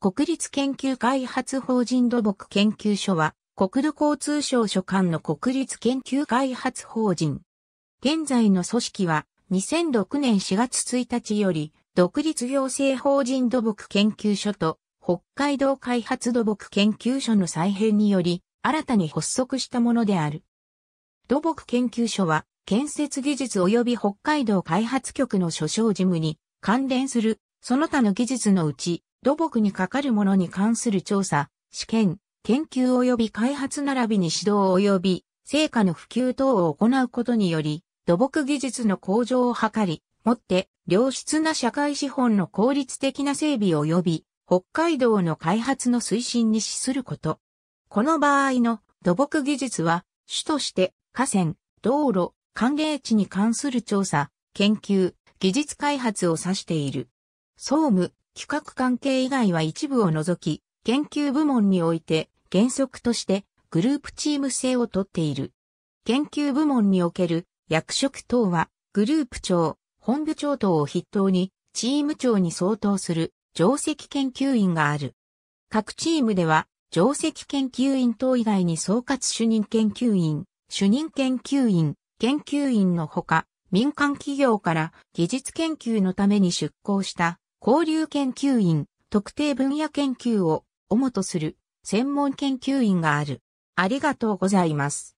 国立研究開発法人土木研究所は、国土交通省所管の国立研究開発法人。現在の組織は、2006年4月1日より、独立行政法人土木研究所と、北海道開発土木研究所の再編により、新たに発足したものである。土木研究所は、建設技術及び北海道開発局の所掌事務に関連する、その他の技術のうち、土木にかかるものに関する調査、試験、研究及び開発並びに指導及び成果の普及等を行うことにより、土木技術の向上を図り、もって良質な社会資本の効率的な整備及び北海道の開発の推進に資すること。この場合の土木技術は、主として河川、道路、寒冷地に関する調査、研究、技術開発を指している。総務、企画関係以外は一部を除き、研究部門において原則としてグループチーム制をとっている。研究部門における役職等はグループ長、本部長等を筆頭にチーム長に相当する上席研究員がある。各チームでは上席研究員等以外に総括主任研究員、主任研究員、研究員のほか、民間企業から技術研究のために出向した交流研究員、特定分野研究を主とする専門研究員がある。ありがとうございます。